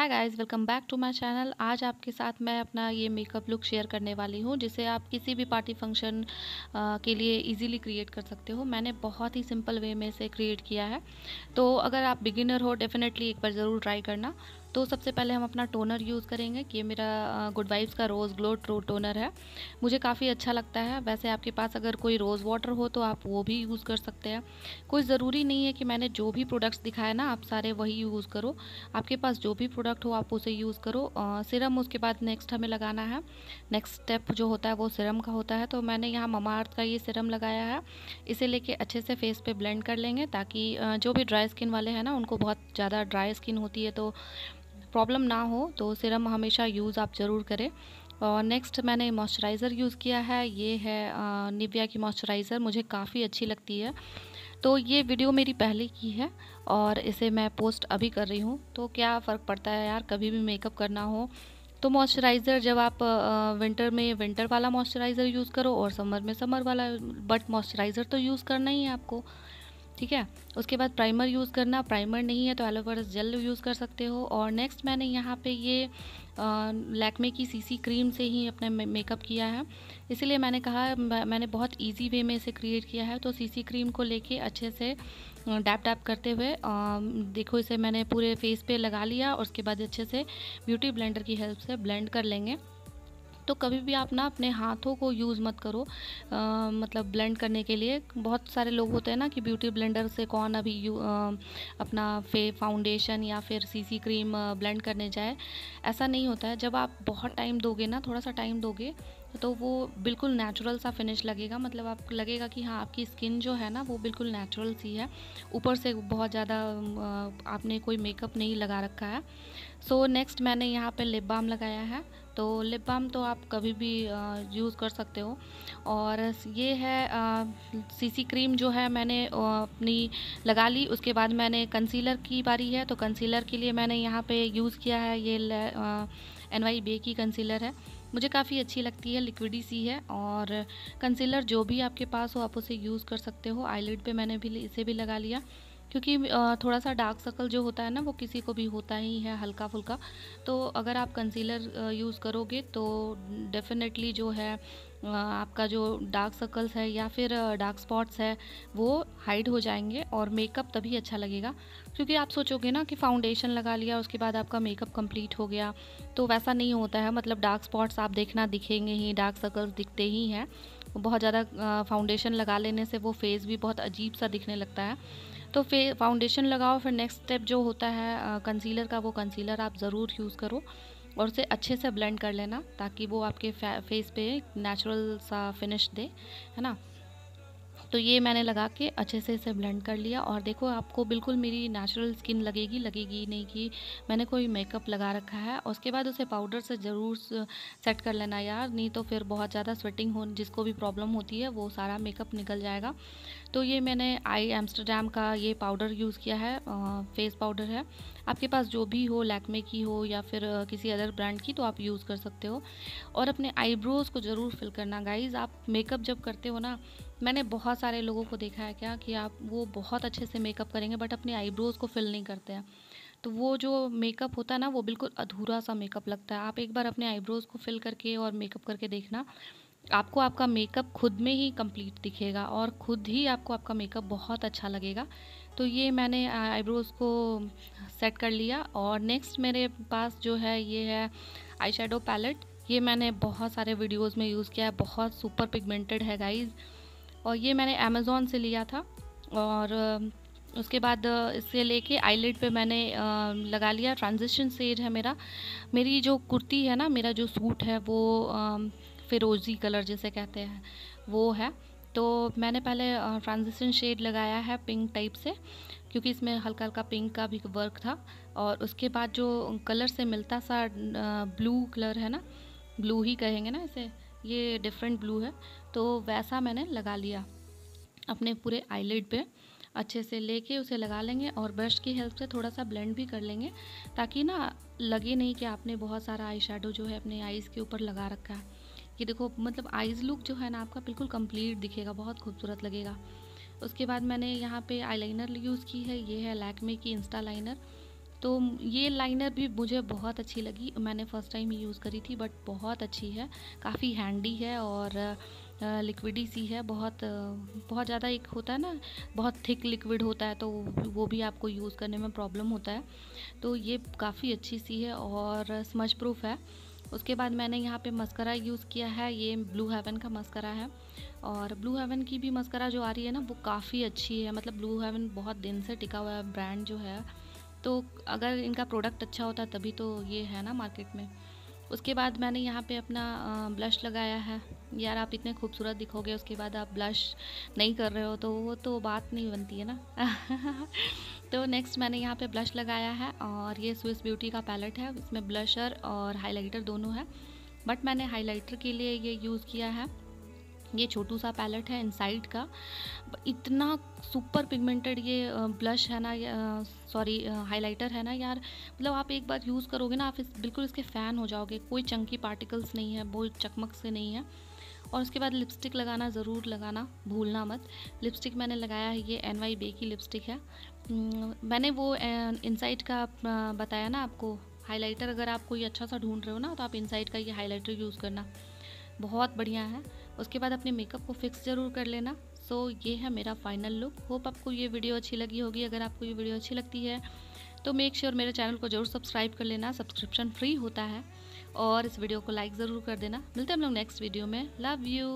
hi guys welcome back to my channel आज आपके साथ मैं अपना ये मेकअप लुक शेयर करने वाली हूँ जिसे आप किसी भी पार्टी फंक्शन के लिए इजीली क्रिएट कर सकते हो मैंने बहुत ही सिंपल वे में से क्रिएट किया है तो अगर आप बिगिनर हो डेफिनेटली एक बार ज़रूर ट्राई करना तो सबसे पहले हम अपना टोनर यूज़ करेंगे कि ये मेरा गुड वाइब्स का रोज़ ग्लो ट्रो टोनर है मुझे काफ़ी अच्छा लगता है वैसे आपके पास अगर कोई रोज़ वाटर हो तो आप वो भी यूज़ कर सकते हैं कोई ज़रूरी नहीं है कि मैंने जो भी प्रोडक्ट्स दिखाए ना आप सारे वही यूज़ करो आपके पास जो भी प्रोडक्ट हो आप उसे यूज़ करो सिरम उसके बाद नेक्स्ट हमें लगाना है नेक्स्ट स्टेप जो होता है वो सिरम का होता है तो मैंने यहाँ ममार्थ का ये सिरम लगाया है इसे लेके अच्छे से फेस पे ब्लेंड कर लेंगे ताकि जो भी ड्राई स्किन वाले हैं ना उनको बहुत ज़्यादा ड्राई स्किन होती है तो प्रॉब्लम ना हो तो सिरम हमेशा यूज़ आप ज़रूर करें और नेक्स्ट मैंने मॉइस्चराइज़र यूज़ किया है ये है निविया की मॉइस्चराइज़र मुझे काफ़ी अच्छी लगती है तो ये वीडियो मेरी पहले की है और इसे मैं पोस्ट अभी कर रही हूँ तो क्या फ़र्क पड़ता है यार कभी भी मेकअप करना हो तो मॉइस्चराइज़र जब आप विंटर में विंटर वाला मॉइस्चराइज़र यूज़ करो और समर में समर वाला बट मॉइस्चराइज़र तो यूज़ करना ही है आपको ठीक है उसके बाद प्राइमर यूज़ करना प्राइमर नहीं है तो एलोवेरा जेल यूज़ कर सकते हो और नेक्स्ट मैंने यहाँ पे ये लैक्मे की सीसी क्रीम से ही अपना मेकअप किया है इसीलिए मैंने कहा मैंने बहुत इजी वे में इसे क्रिएट किया है तो सीसी क्रीम को लेके अच्छे से डैप डैप करते हुए देखो इसे मैंने पूरे फेस पर लगा लिया और उसके बाद अच्छे से ब्यूटी ब्लेंडर की हेल्प से ब्लेंड कर लेंगे तो कभी भी आप ना अपने हाथों को यूज़ मत करो आ, मतलब ब्लेंड करने के लिए बहुत सारे लोग होते हैं ना कि ब्यूटी ब्लेंडर से कौन अभी यू आ, अपना फे फाउंडेशन या फिर सीसी क्रीम ब्लेंड करने जाए ऐसा नहीं होता है जब आप बहुत टाइम दोगे ना थोड़ा सा टाइम दोगे तो वो बिल्कुल नेचुरल सा फिनिश लगेगा मतलब आपको लगेगा कि हाँ आपकी स्किन जो है ना वो बिल्कुल नेचुरल सी है ऊपर से बहुत ज़्यादा आपने कोई मेकअप नहीं लगा रखा है सो so, नेक्स्ट मैंने यहाँ पे लिप बाम लगाया है तो लिप बाम तो आप कभी भी यूज़ कर सकते हो और ये है सीसी क्रीम जो है मैंने अपनी लगा ली उसके बाद मैंने कंसीलर की बारी है तो कंसीलर के लिए मैंने यहाँ पे यूज़ किया है ये एन वाई बे की कंसीलर है मुझे काफ़ी अच्छी लगती है लिक्विडी सी है और कंसीलर जो भी आपके पास हो आप उसे यूज़ कर सकते हो आईलिड पे मैंने भी इसे भी लगा लिया क्योंकि थोड़ा सा डार्क सर्कल जो होता है ना वो किसी को भी होता ही है हल्का फुल्का तो अगर आप कंसीलर यूज़ करोगे तो डेफिनेटली जो है आपका जो डार्क सर्कल्स है या फिर डार्क स्पॉट्स है वो हाइड हो जाएंगे और मेकअप तभी अच्छा लगेगा क्योंकि आप सोचोगे ना कि फाउंडेशन लगा लिया उसके बाद आपका मेकअप कंप्लीट हो गया तो वैसा नहीं होता है मतलब डार्क स्पॉट्स आप देखना दिखेंगे ही डार्क सर्कल्स दिखते ही हैं बहुत ज़्यादा फाउंडेशन लगा लेने से वो फेस भी बहुत अजीब सा दिखने लगता है तो फे फाउंडेशन लगाओ फिर नेक्स्ट स्टेप जो होता है कंसीलर का वो कंसीलर आप ज़रूर यूज़ करो और उसे अच्छे से ब्लेंड कर लेना ताकि वो आपके फेस पे नेचुरल सा फिनिश दे है ना तो ये मैंने लगा के अच्छे से इसे ब्लेंड कर लिया और देखो आपको बिल्कुल मेरी नेचुरल स्किन लगेगी लगेगी नहीं कि मैंने कोई मेकअप लगा रखा है उसके बाद उसे पाउडर से ज़रूर सेट कर लेना यार नहीं तो फिर बहुत ज़्यादा स्वेटिंग हो जिसको भी प्रॉब्लम होती है वो सारा मेकअप निकल जाएगा तो ये मैंने आई एम्स्टरडैम का ये पाउडर यूज़ किया है आ, फेस पाउडर है आपके पास जो भी हो लैकमे की हो या फिर किसी अदर ब्रांड की तो आप यूज़ कर सकते हो और अपने आईब्रोज़ को ज़रूर फिल करना गाइज़ आप मेकअप जब करते हो ना मैंने बहुत सारे लोगों को देखा है क्या कि आप वो बहुत अच्छे से मेकअप करेंगे बट अपने आईब्रोज़ को फिल नहीं करते हैं तो वो जो मेकअप होता है ना वो बिल्कुल अधूरा सा मेकअप लगता है आप एक बार अपने आईब्रोज़ को फिल करके और मेकअप करके देखना आपको आपका मेकअप खुद में ही कंप्लीट दिखेगा और खुद ही आपको आपका मेकअप बहुत अच्छा लगेगा तो ये मैंने आईब्रोज़ को सेट कर लिया और नेक्स्ट मेरे पास जो है ये है आई शेडो पैलेट ये मैंने बहुत सारे वीडियोस में यूज़ किया है बहुत सुपर पिगमेंटेड है गाइज़ और ये मैंने अमेज़ोन से लिया था और उसके बाद इसे लेके आईलेट पे मैंने लगा लिया ट्रांजिशन सेज है मेरा मेरी जो कुर्ती है ना मेरा जो सूट है वो फिरोज़ी कलर जिसे कहते हैं वो है तो मैंने पहले ट्रांजिशन शेड लगाया है पिंक टाइप से क्योंकि इसमें हल्का हल्का पिंक का भी वर्क था और उसके बाद जो कलर से मिलता सा ब्लू कलर है ना ब्लू ही कहेंगे ना इसे ये डिफरेंट ब्लू है तो वैसा मैंने लगा लिया अपने पूरे आईलेट पे अच्छे से लेके उसे लगा लेंगे और ब्रश की हेल्प से थोड़ा सा ब्लेंड भी कर लेंगे ताकि ना लगे नहीं कि आपने बहुत सारा आई जो है अपने आईज़ के ऊपर लगा रखा है ये देखो मतलब आइज़ लुक जो है ना आपका बिल्कुल कंप्लीट दिखेगा बहुत खूबसूरत लगेगा उसके बाद मैंने यहाँ पे आईलाइनर यूज़ की है ये है लैकमे की इंस्टा लाइनर तो ये लाइनर भी मुझे बहुत अच्छी लगी मैंने फ़र्स्ट टाइम ही यूज़ करी थी बट बहुत अच्छी है काफ़ी हैंडी है और लिक्विडी सी है बहुत बहुत ज़्यादा एक होता है ना बहुत थिक लिक्विड होता है तो वो भी आपको यूज़ करने में प्रॉब्लम होता है तो ये काफ़ी अच्छी सी है और स्मच प्रूफ है उसके बाद मैंने यहाँ पे मस्करा यूज़ किया है ये ब्लू हेवन का मस्करा है और ब्लू हेवन की भी मस्करा जो आ रही है ना वो काफ़ी अच्छी है मतलब ब्लू हेवन बहुत दिन से टिका हुआ है ब्रांड जो है तो अगर इनका प्रोडक्ट अच्छा होता तभी तो ये है ना मार्केट में उसके बाद मैंने यहाँ पे अपना ब्लश लगाया है यार आप इतने खूबसूरत दिखोगे उसके बाद आप ब्लश नहीं कर रहे हो तो वो तो बात नहीं बनती है ना तो नेक्स्ट मैंने यहाँ पे ब्लश लगाया है और ये स्विस ब्यूटी का पैलेट है इसमें ब्लशर और हाइलाइटर दोनों है बट मैंने हाइलाइटर के लिए ये यूज़ किया है ये छोटू सा पैलेट है इनसाइड का इतना सुपर पिगमेंटेड ये ब्लश है ना सॉरी हाइलाइटर है ना यार मतलब आप एक बार यूज़ करोगे ना आप इस बिल्कुल इसके फ़ैन हो जाओगे कोई चंकी पार्टिकल्स नहीं है बहुत चकमक से नहीं है और उसके बाद लिपस्टिक लगाना ज़रूर लगाना भूलना मत लिपस्टिक मैंने लगाया है ये एन वाई बे की लिपस्टिक है हम्म, मैंने वो इनसाइट का बताया ना आपको हाइलाइटर अगर आप कोई अच्छा सा ढूंढ रहे हो ना तो आप इनसाइट का ये हाइलाइटर यूज़ करना बहुत बढ़िया है उसके बाद अपने मेकअप को फिक्स ज़रूर कर लेना सो so, ये है मेरा फाइनल लुक होप आपको ये वीडियो अच्छी लगी होगी अगर आपको ये वीडियो अच्छी लगती है तो मेक श्योर sure मेरे चैनल को ज़रूर सब्सक्राइब कर लेना सब्सक्रिप्शन फ्री होता है और इस वीडियो को लाइक ज़रूर कर देना मिलते हैं हम लोग नेक्स्ट वीडियो में लव यू